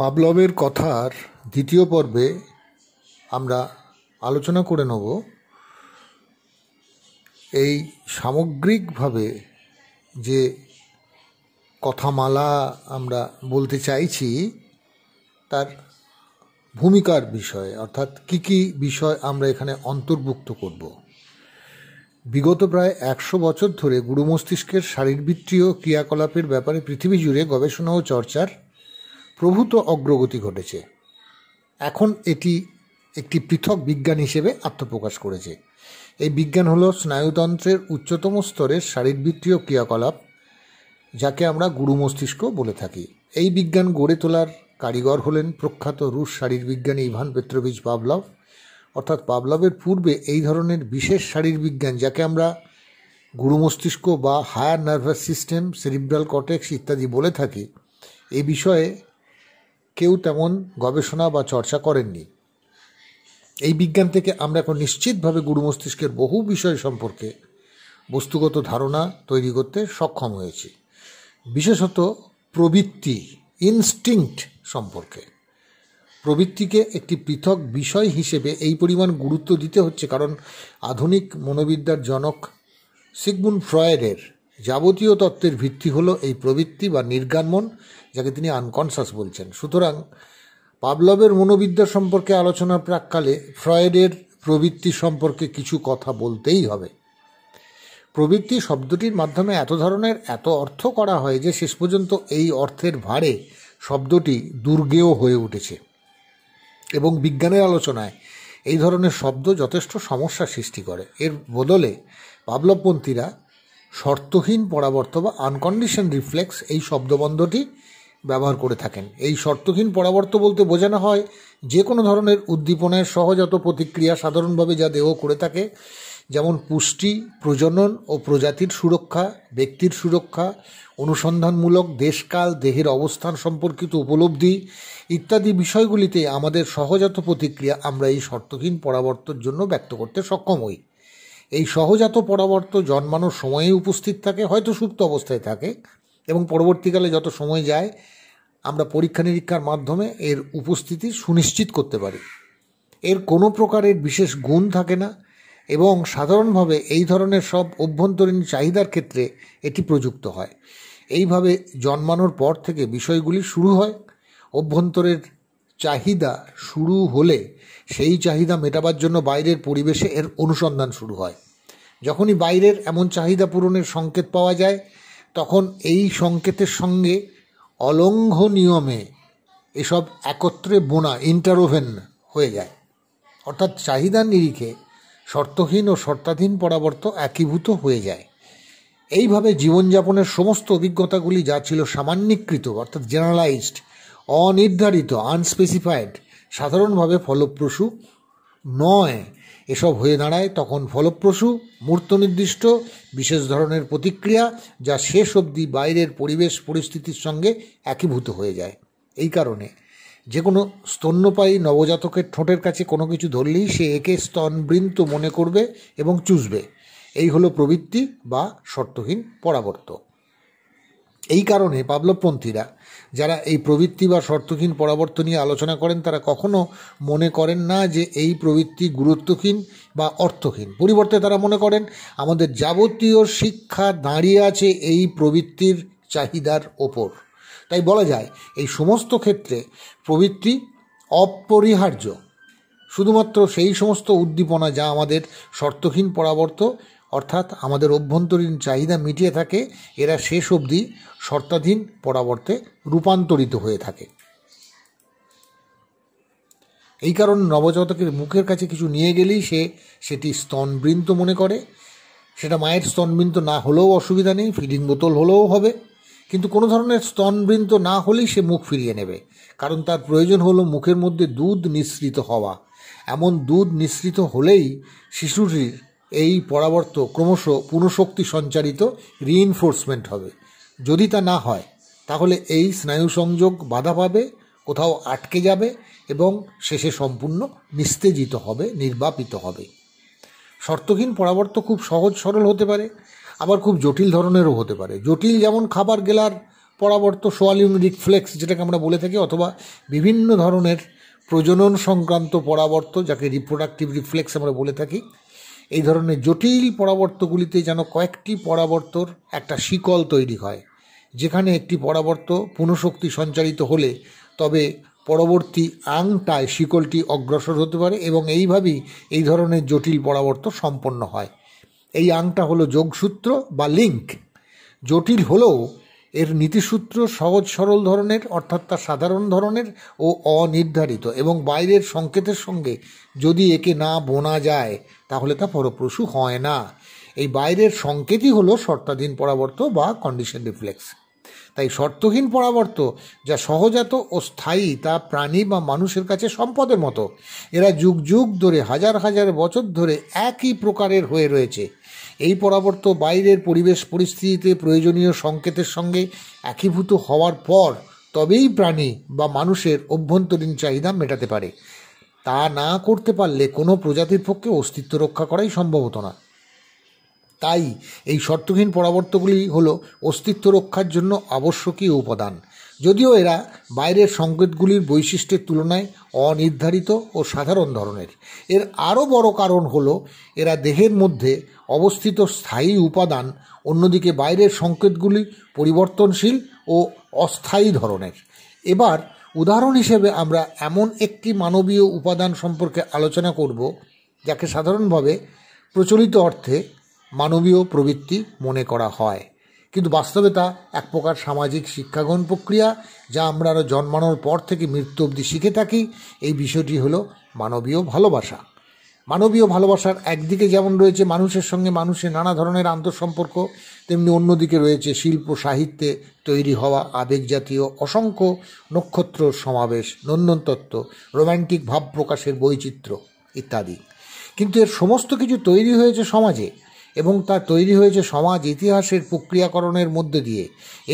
পাবলবের কথার দ্বিতীয় পর্বে আমরা আলোচনা করে নেব এই সামগ্রিকভাবে যে কথামালা আমরা বলতে চাইছি তার ভূমিকার বিষয়ে অর্থাৎ কি কি বিষয় আমরা এখানে অন্তর্ভুক্ত করব বিগত প্রায় একশো বছর ধরে গুরু মস্তিষ্কের শারীরবৃত্তীয় ক্রিয়াকলাপের ব্যাপারে পৃথিবী জুড়ে গবেষণা ও চর্চার প্রভূত অগ্রগতি ঘটেছে এখন এটি একটি পৃথক বিজ্ঞান হিসেবে আত্মপ্রকাশ করেছে এই বিজ্ঞান হলো স্নায়ুতন্ত্রের উচ্চতম স্তরের শারীরবৃত্তীয় ক্রিয়াকলাপ যাকে আমরা গুরু মস্তিষ্ক বলে থাকি এই বিজ্ঞান গড়ে তোলার কারিগর হলেন প্রখ্যাত রুশ শারীরবিজ্ঞানী ইভান পেত্রোভিচ পাবলভ অর্থাৎ পাবলভের পূর্বে এই ধরনের বিশেষ শারীরবিজ্ঞান যাকে আমরা গুরু মস্তিষ্ক বা higher nervous system cerebral cortex ইত্যাদি বলে থাকি এই বিষয়ে কেউ তেমন গবেষণা বা চর্চা করেননি এই বিজ্ঞান থেকে আমরা এখন নিশ্চিতভাবে গুরু মস্তিষ্কের বহু বিষয় সম্পর্কে বস্তুগত ধারণা তৈরি করতে সক্ষম হয়েছি বিশেষত প্রবৃত্তি ইনস্টিংক্ট সম্পর্কে প্রবৃত্তিকে একটি পৃথক বিষয় হিসেবে এই পরিমাণ গুরুত্ব দিতে হচ্ছে কারণ আধুনিক মনোবিদ্যার জনক সিগমুন ফ্রয়েডের যাবতীয় তত্ত্বের ভিত্তি হল এই প্রবৃত্তি বা নির্গানমন যাকে তিনি আনকনসাস বলছেন সুতরাং পাবলবের মনোবিদ্যা সম্পর্কে আলোচনার প্রাককালে ফ্রয়েডের প্রবৃত্তি সম্পর্কে কিছু কথা বলতেই হবে প্রবৃত্তি শব্দটির মাধ্যমে এত ধরনের এত অর্থ করা হয় যে শেষ পর্যন্ত এই অর্থের ভারে শব্দটি দুর্গেও হয়ে উঠেছে এবং বিজ্ঞানের আলোচনায় এই ধরনের শব্দ যথেষ্ট সমস্যা সৃষ্টি করে এর বদলে পাবলবপন্থীরা শর্তহীন পরাবর্ত বা আনকন্ডিশন রিফ্লেক্স এই শব্দবন্ধটি ব্যবহার করে থাকেন এই শর্তহীন পরাবর্ত বলতে বোঝানো হয় যে কোনো ধরনের উদ্দীপনায় সহজাত প্রতিক্রিয়া সাধারণভাবে যা দেহ করে থাকে যেমন পুষ্টি প্রজনন ও প্রজাতির সুরক্ষা ব্যক্তির সুরক্ষা অনুসন্ধানমূলক দেশকাল দেহের অবস্থান সম্পর্কিত উপলব্ধি ইত্যাদি বিষয়গুলিতে আমাদের সহজাত প্রতিক্রিয়া আমরা এই শর্তহীন পরাবর্তর জন্য ব্যক্ত করতে সক্ষম হই এই সহজাত পরাবর্ত জন্মানোর সময়ে উপস্থিত থাকে হয়তো সুপ্ত অবস্থায় থাকে এবং পরবর্তীকালে যত সময় যায় আমরা পরীক্ষা নিরীক্ষার মাধ্যমে এর উপস্থিতি সুনিশ্চিত করতে পারি এর কোনো প্রকারের বিশেষ গুণ থাকে না এবং সাধারণভাবে এই ধরনের সব অভ্যন্তরীণ চাহিদার ক্ষেত্রে এটি প্রযুক্ত হয় এইভাবে জন্মানোর পর থেকে বিষয়গুলি শুরু হয় অভ্যন্তরের চাহিদা শুরু হলে সেই চাহিদা মেটাবার জন্য বাইরের পরিবেশে এর অনুসন্ধান শুরু হয় যখনই বাইরের এমন চাহিদা পূরণের সংকেত পাওয়া যায় তখন এই সংকেতের সঙ্গে অলঙ্ঘ নিয়মে এসব একত্রে বোনা ইন্টারোভেন হয়ে যায় অর্থাৎ চাহিদার নিরিখে শর্তহীন ও শর্তাধীন পরাবর্ত একীভূত হয়ে যায় এইভাবে জীবনযাপনের সমস্ত অভিজ্ঞতাগুলি যা ছিল সামান্যীকৃত অর্থাৎ জেনারেলাইজড অনির্ধারিত আনস্পেসিফাইড সাধারণভাবে ফলপ্রসূ নয় এসব হয়ে দাঁড়ায় তখন ফলপ্রসূ মূর্ত নির্দিষ্ট বিশেষ ধরনের প্রতিক্রিয়া যা শেষ অবধি বাইরের পরিবেশ পরিস্থিতির সঙ্গে একীভূত হয়ে যায় এই কারণে যে কোনো স্তন্যপায়ী নবজাতকের ঠোঁটের কাছে কোনো কিছু ধরলেই সে একে স্তনবৃন্ত মনে করবে এবং চুষবে এই হলো প্রবৃত্তি বা শর্তহীন পরাবর্ত এই কারণে পাবলবপন্থীরা যারা এই প্রবৃত্তি বা শর্তহীন পরাবর্ত নিয়ে আলোচনা করেন তারা কখনো মনে করেন না যে এই প্রবৃত্তি গুরুত্বহীন বা অর্থহীন পরিবর্তে তারা মনে করেন আমাদের যাবতীয় শিক্ষা দাঁড়িয়ে আছে এই প্রবৃত্তির চাহিদার ওপর তাই বলা যায় এই সমস্ত ক্ষেত্রে প্রবৃত্তি অপরিহার্য শুধুমাত্র সেই সমস্ত উদ্দীপনা যা আমাদের শর্তহীন পরাবর্ত অর্থাৎ আমাদের অভ্যন্তরীণ চাহিদা মিটিয়ে থাকে এরা শেষ অবধি শর্তাধীন পরাবর্তে রূপান্তরিত হয়ে থাকে এই কারণে নবজাতকের মুখের কাছে কিছু নিয়ে গেলেই সে সেটি স্তনবৃন্ত মনে করে সেটা মায়ের স্তনবৃন্ত না হলেও অসুবিধা নেই ফিডিং বোতল হলেও হবে কিন্তু কোনো ধরনের স্তনবৃন্ত না হলেই সে মুখ ফিরিয়ে নেবে কারণ তার প্রয়োজন হলো মুখের মধ্যে দুধ নিঃসৃত হওয়া এমন দুধ নিঃসৃত হলেই শিশুটির এই পরাবর্ত ক্রমশ পুনঃশক্তি সঞ্চারিত রিএনফোর্সমেন্ট হবে যদি তা না হয় তাহলে এই স্নায়ু সংযোগ বাধা পাবে কোথাও আটকে যাবে এবং শেষে সম্পূর্ণ নিস্তেজিত হবে নির্বাপিত হবে শর্তহীন পরাবর্ত খুব সহজ সরল হতে পারে আবার খুব জটিল ধরনেরও হতে পারে জটিল যেমন খাবার গেলার পরাবর্ত সোয়ালিউম রিফ্লেক্স যেটাকে আমরা বলে থাকি অথবা বিভিন্ন ধরনের প্রজনন সংক্রান্ত পরাবর্ত যাকে রিপ্রোডাক্টিভ রিফ্লেক্স আমরা বলে থাকি এই ধরনের জটিল পরাবর্তগুলিতে যেন কয়েকটি পরাবর্তর একটা শিকল তৈরি হয় যেখানে একটি পরাবর্ত পুনঃশক্তি সঞ্চালিত হলে তবে পরবর্তী আংটায় শিকলটি অগ্রসর হতে পারে এবং এইভাবেই এই ধরনের জটিল পরাবর্ত সম্পন্ন হয় এই আংটা হলো যোগসূত্র বা লিঙ্ক জটিল হলেও এর নীতিসূত্র সহজ সরল ধরনের অর্থাৎ তা সাধারণ ধরনের ও অনির্ধারিত এবং বাইরের সংকেতের সঙ্গে যদি একে না বোনা যায় তাহলে তা ফলপ্রসূ হয় না এই বাইরের সংকেতই হলো শর্তাধীন পরাবর্ত বা কন্ডিশন রিফ্লেক্স তাই শর্তহীন পরাবর্ত যা সহজাত ও স্থায়ী তা প্রাণী বা মানুষের কাছে সম্পদের মতো এরা যুগ যুগ ধরে হাজার হাজার বছর ধরে একই প্রকারের হয়ে রয়েছে এই পরাবর্ত বাইরের পরিবেশ পরিস্থিতিতে প্রয়োজনীয় সংকেতের সঙ্গে একীভূত হওয়ার পর তবেই প্রাণী বা মানুষের অভ্যন্তরীণ চাহিদা মেটাতে পারে তা না করতে পারলে কোনো প্রজাতির পক্ষে অস্তিত্ব রক্ষা করাই সম্ভব হতো না তাই এই শর্তহীন পরাবর্তগুলি হল অস্তিত্ব রক্ষার জন্য আবশ্যকীয় উপাদান যদিও এরা বাইরের সংকেতগুলির বৈশিষ্ট্যের তুলনায় অনির্ধারিত ও সাধারণ ধরনের এর আরও বড় কারণ হল এরা দেহের মধ্যে অবস্থিত স্থায়ী উপাদান অন্যদিকে বাইরের সংকেতগুলি পরিবর্তনশীল ও অস্থায়ী ধরনের এবার উদাহরণ হিসেবে আমরা এমন একটি মানবীয় উপাদান সম্পর্কে আলোচনা করব যাকে সাধারণভাবে প্রচলিত অর্থে মানবীয় প্রবৃত্তি মনে করা হয় কিন্তু বাস্তবে তা এক প্রকার সামাজিক শিক্ষাগ্রহণ প্রক্রিয়া যা আমরা আরও জন্মানোর পর থেকে মৃত্যু অবধি শিখে থাকি এই বিষয়টি হলো মানবীয় ভালোবাসা মানবীয় ভালোবাসার একদিকে যেমন রয়েছে মানুষের সঙ্গে মানুষের নানা ধরনের আন্তঃসম্পর্ক তেমনি অন্যদিকে রয়েছে শিল্প সাহিত্যে তৈরি হওয়া আবেগ জাতীয় অসংখ্য নক্ষত্র সমাবেশ নন্দনতত্ত্ব রোম্যান্টিক ভাব প্রকাশের বৈচিত্র্য ইত্যাদি কিন্তু এর সমস্ত কিছু তৈরি হয়েছে সমাজে এবং তা তৈরি হয়েছে সমাজ ইতিহাসের প্রক্রিয়াকরণের মধ্যে দিয়ে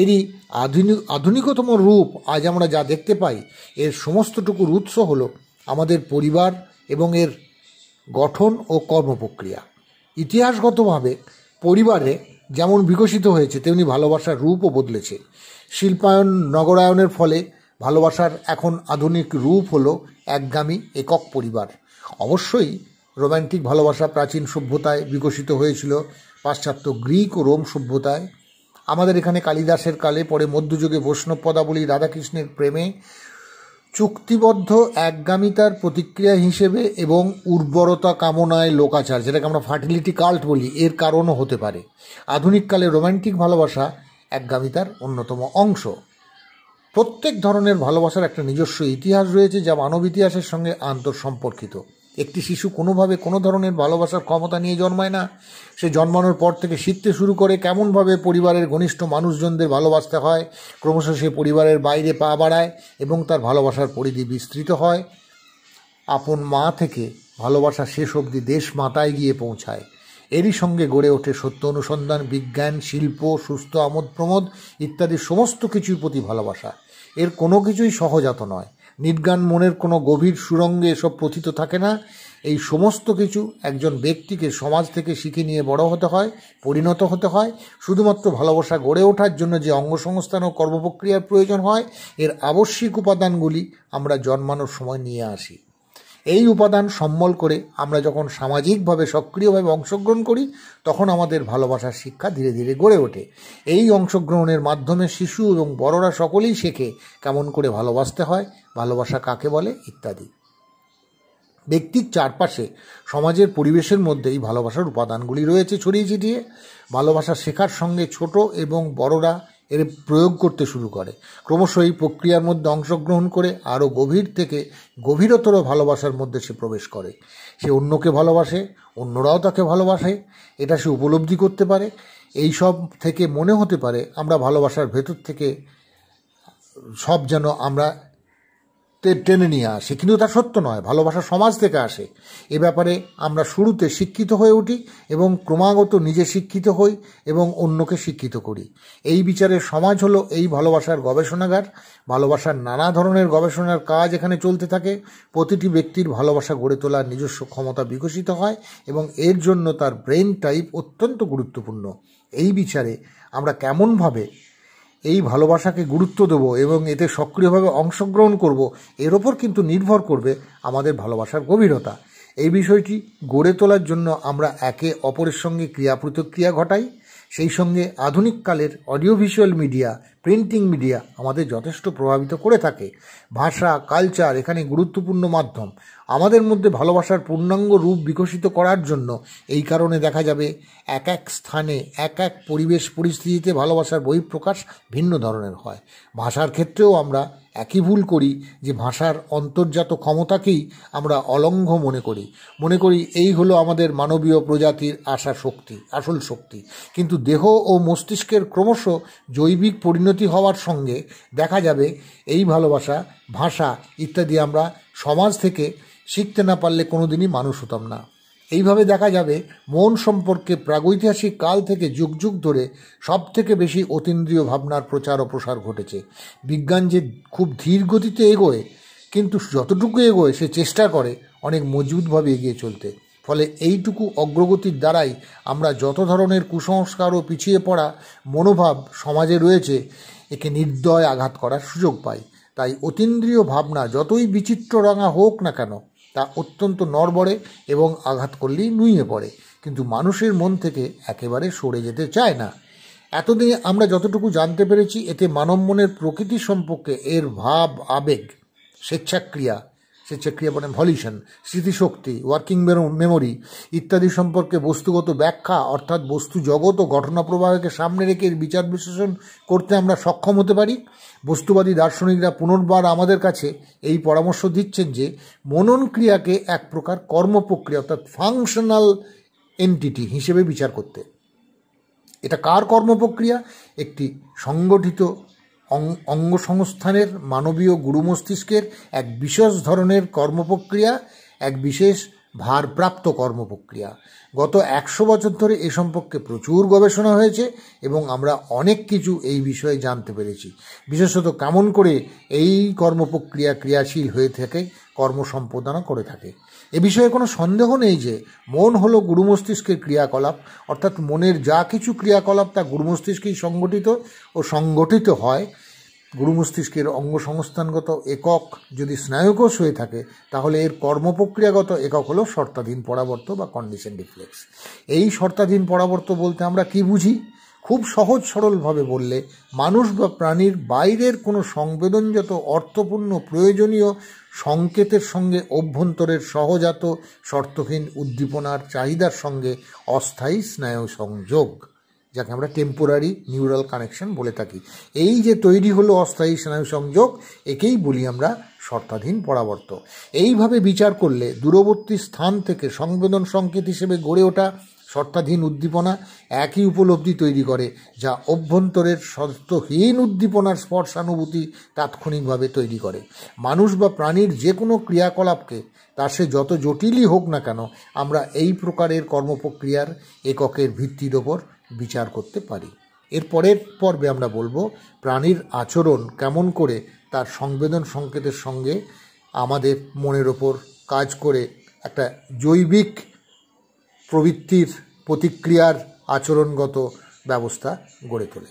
এরই আধুনিক আধুনিকতম রূপ আজ আমরা যা দেখতে পাই এর সমস্তটুকুর উৎস হল আমাদের পরিবার এবং এর গঠন ও কর্মপ্রক্রিয়া ইতিহাসগতভাবে পরিবারে যেমন বিকশিত হয়েছে তেমনি ভালোবাসার রূপও বদলেছে শিল্পায়ন নগরায়নের ফলে ভালোবাসার এখন আধুনিক রূপ হলো একগামী একক পরিবার অবশ্যই রোম্যান্টিক ভালোবাসা প্রাচীন সভ্যতায় বিকশিত হয়েছিল পাশ্চাত্য গ্রিক ও রোম সভ্যতায় আমাদের এখানে কালিদাসের কালে পরে মধ্যযুগে বৈষ্ণব পদাবলী রাধাকৃষ্ণের প্রেমে চুক্তিবদ্ধ একগামিতার প্রতিক্রিয়া হিসেবে এবং উর্বরতা কামনায় লোকাচার যেটাকে আমরা ফার্টিলিটি কাল্ট বলি এর কারণও হতে পারে আধুনিককালে রোম্যান্টিক ভালোবাসা একগামিতার অন্যতম অংশ প্রত্যেক ধরনের ভালোবাসার একটা নিজস্ব ইতিহাস রয়েছে যা মানব ইতিহাসের সঙ্গে আন্তঃসম্পর্কিত একটি শিশু কোনোভাবে কোনো ধরনের ভালোবাসার ক্ষমতা নিয়ে জন্মায় না সে জন্মানোর পর থেকে শিখতে শুরু করে কেমনভাবে পরিবারের ঘনিষ্ঠ মানুষজনদের ভালোবাসতে হয় ক্রমশ সে পরিবারের বাইরে পা বাড়ায় এবং তার ভালোবাসার পরিধি বিস্তৃত হয় আপন মা থেকে ভালোবাসা শেষ অবধি দেশ মাতায় গিয়ে পৌঁছায় এরই সঙ্গে গড়ে ওঠে সত্য অনুসন্ধান বিজ্ঞান শিল্প সুস্থ আমোদ প্রমোদ ইত্যাদি সমস্ত কিছুর প্রতি ভালোবাসা এর কোনো কিছুই সহজাত নয় নির্গান মনের কোনো গভীর সুরঙ্গে এসব প্রথিত থাকে না এই সমস্ত কিছু একজন ব্যক্তিকে সমাজ থেকে শিখে নিয়ে বড় হতে হয় পরিণত হতে হয় শুধুমাত্র ভালোবাসা গড়ে ওঠার জন্য যে অঙ্গসংস্থান ও কর্মপ্রক্রিয়ার প্রয়োজন হয় এর আবশ্যিক উপাদানগুলি আমরা জন্মানোর সময় নিয়ে আসি এই উপাদান সম্বল করে আমরা যখন সামাজিকভাবে সক্রিয়ভাবে অংশগ্রহণ করি তখন আমাদের ভালোবাসার শিক্ষা ধীরে ধীরে গড়ে ওঠে এই অংশগ্রহণের মাধ্যমে শিশু এবং বড়রা সকলেই শেখে কেমন করে ভালোবাসতে হয় ভালোবাসা কাকে বলে ইত্যাদি ব্যক্তির চারপাশে সমাজের পরিবেশের মধ্যে এই ভালোবাসার উপাদানগুলি রয়েছে ছড়িয়ে ছিটিয়ে ভালোবাসা শেখার সঙ্গে ছোট এবং বড়রা এর প্রয়োগ করতে শুরু করে ক্রমশ এই প্রক্রিয়ার মধ্যে অংশগ্রহণ করে আরও গভীর থেকে গভীরতর ভালোবাসার মধ্যে সে প্রবেশ করে সে অন্যকে ভালোবাসে অন্যরাও তাকে ভালোবাসে এটা সে উপলব্ধি করতে পারে এই সব থেকে মনে হতে পারে আমরা ভালোবাসার ভেতর থেকে সব যেন আমরা টেনে নিয়ে আসে কিন্তু তা সত্য নয় ভালোবাসা সমাজ থেকে আসে এ ব্যাপারে আমরা শুরুতে শিক্ষিত হয়ে উঠি এবং ক্রমাগত নিজে শিক্ষিত হই এবং অন্যকে শিক্ষিত করি এই বিচারে সমাজ হলো এই ভালোবাসার গবেষণাগার ভালোবাসার নানা ধরনের গবেষণার কাজ এখানে চলতে থাকে প্রতিটি ব্যক্তির ভালোবাসা গড়ে তোলার নিজস্ব ক্ষমতা বিকশিত হয় এবং এর জন্য তার ব্রেন টাইপ অত্যন্ত গুরুত্বপূর্ণ এই বিচারে আমরা কেমনভাবে এই ভালোবাসাকে গুরুত্ব দেব এবং এতে সক্রিয়ভাবে অংশগ্রহণ করব এর ওপর কিন্তু নির্ভর করবে আমাদের ভালোবাসার গভীরতা এই বিষয়টি গড়ে তোলার জন্য আমরা একে অপরের সঙ্গে ক্রিয়া প্রতিক্রিয়া ঘটাই সেই সঙ্গে আধুনিককালের audio visual media printing media আমাদের যথেষ্ট প্রভাবিত করে থাকে ভাষা কালচার এখানে গুরুত্বপূর্ণ মাধ্যম আমাদের মধ্যে ভালোবাসার পূর্ণাঙ্গ রূপ বিকশিত করার জন্য এই কারণে দেখা যাবে এক এক স্থানে এক এক পরিবেশ পরিস্থিতিতে ভালোবাসার বহিঃপ্রকাশ ভিন্ন ধরনের হয় ভাষার ক্ষেত্রেও আমরা একই ভুল করি যে ভাষার অন্তর্জাত ক্ষমতাকেই আমরা অলঙ্ঘ মনে করি মনে করি এই হলো আমাদের মানবীয় প্রজাতির আশা শক্তি আসল শক্তি কিন্তু দেহ ও মস্তিষ্কের ক্রমশ জৈবিক পরিণ উন্নতি হওয়ার সঙ্গে দেখা যাবে এই ভালোবাসা ভাষা ইত্যাদি আমরা সমাজ থেকে শিখতে না পারলে কোনোদিনই মানুষ হতাম না এইভাবে দেখা যাবে মন সম্পর্কে প্রাগৈতিহাসিক কাল থেকে যুগ যুগ ধরে সব থেকে বেশি অতীন্দ্রিয় ভাবনার প্রচার ও প্রসার ঘটেছে বিজ্ঞান যে খুব ধীর গতিতে এগোয় কিন্তু যতটুকু এগোয় সে চেষ্টা করে অনেক মজবুতভাবে এগিয়ে চলতে ফলে এইটুকু অগ্রগতির দ্বারাই আমরা যত ধরনের কুসংস্কার ও পিছিয়ে পড়া মনোভাব সমাজে রয়েছে একে নির্দয় আঘাত করার সুযোগ পাই তাই অতীন্দ্রিয় ভাবনা যতই বিচিত্র রঙা হোক না কেন তা অত্যন্ত নড়বড়ে এবং আঘাত করলেই নুয়ে পড়ে কিন্তু মানুষের মন থেকে একেবারে সরে যেতে চায় না এতদিনে আমরা যতটুকু জানতে পেরেছি এতে মানব মনের প্রকৃতি সম্পর্কে এর ভাব আবেগ স্বেচ্ছাক্রিয়া সে চেক্রিয়া বনাম ভলিউশন স্মৃতিশক্তি ওয়ার্কিং মেমোরি ইত্যাদি সম্পর্কে বস্তুগত ব্যাখ্যা অর্থাৎ বস্তু জগৎ ও ঘটনা প্রবাহকে সামনে রেখে এর বিচার বিশ্লেষণ করতে আমরা সক্ষম হতে পারি বস্তুবাদী দার্শনিকরা পুনর্বার আমাদের কাছে এই পরামর্শ দিচ্ছেন যে মনন ক্রিয়াকে এক প্রকার কর্মপ্রক্রিয়া অর্থাৎ ফাংশনাল এন্টিটি হিসেবে বিচার করতে এটা কার কর্মপ্রক্রিয়া একটি সংগঠিত অঙ্গসংস্থানের মানবীয় গুরু মস্তিষ্কের এক বিশেষ ধরনের কর্মপ্রক্রিয়া এক বিশেষ ভারপ্রাপ্ত কর্মপ্রক্রিয়া গত একশো বছর ধরে এ সম্পর্কে প্রচুর গবেষণা হয়েছে এবং আমরা অনেক কিছু এই বিষয়ে জানতে পেরেছি বিশেষত কেমন করে এই কর্মপ্রক্রিয়া ক্রিয়াশীল হয়ে থাকে কর্মসম্পাদনা করে থাকে এ বিষয়ে কোনো সন্দেহ নেই যে মন হলো গুরু মস্তিষ্কের ক্রিয়াকলাপ অর্থাৎ মনের যা কিছু ক্রিয়াকলাপ তা গুরু মস্তিষ্কেই সংগঠিত ও সংগঠিত হয় গুরু মস্তিষ্কের অঙ্গ সংস্থানগত একক যদি স্নায়ুকোষ হয়ে থাকে তাহলে এর কর্মপ্রক্রিয়াগত একক হলো শর্তাধীন পরাবর্ত বা কন্ডিশন রিফ্লেক্স এই শর্তাধীন পরাবর্ত বলতে আমরা কি বুঝি খুব সহজ সরলভাবে বললে মানুষ বা প্রাণীর বাইরের কোনো সংবেদনজাত অর্থপূর্ণ প্রয়োজনীয় সংকেতের সঙ্গে অভ্যন্তরের সহজাত শর্তহীন উদ্দীপনার চাহিদার সঙ্গে অস্থায়ী স্নায়ু সংযোগ যাকে আমরা টেম্পোরারি নিউরাল কানেকশন বলে থাকি এই যে তৈরি হলো অস্থায়ী স্নায়ু সংযোগ একেই বলি আমরা শর্তাধীন পরাবর্ত এইভাবে বিচার করলে দূরবর্তী স্থান থেকে সংবেদন সংকেত হিসেবে গড়ে ওঠা শর্তাধীন উদ্দীপনা একই উপলব্ধি তৈরি করে যা অভ্যন্তরের শর্তহীন উদ্দীপনার স্পর্শানুভূতি তাৎক্ষণিকভাবে তৈরি করে মানুষ বা প্রাণীর যে কোনো ক্রিয়াকলাপকে তার সে যত জটিলই হোক না কেন আমরা এই প্রকারের কর্মপ্রক্রিয়ার এককের ভিত্তির ওপর বিচার করতে পারি এর পরের পর্বে আমরা বলবো প্রাণীর আচরণ কেমন করে তার সংবেদন সংকেতের সঙ্গে আমাদের মনের ওপর কাজ করে একটা জৈবিক প্রবৃত্তির প্রতিক্রিয়ার আচরণগত ব্যবস্থা গড়ে তোলে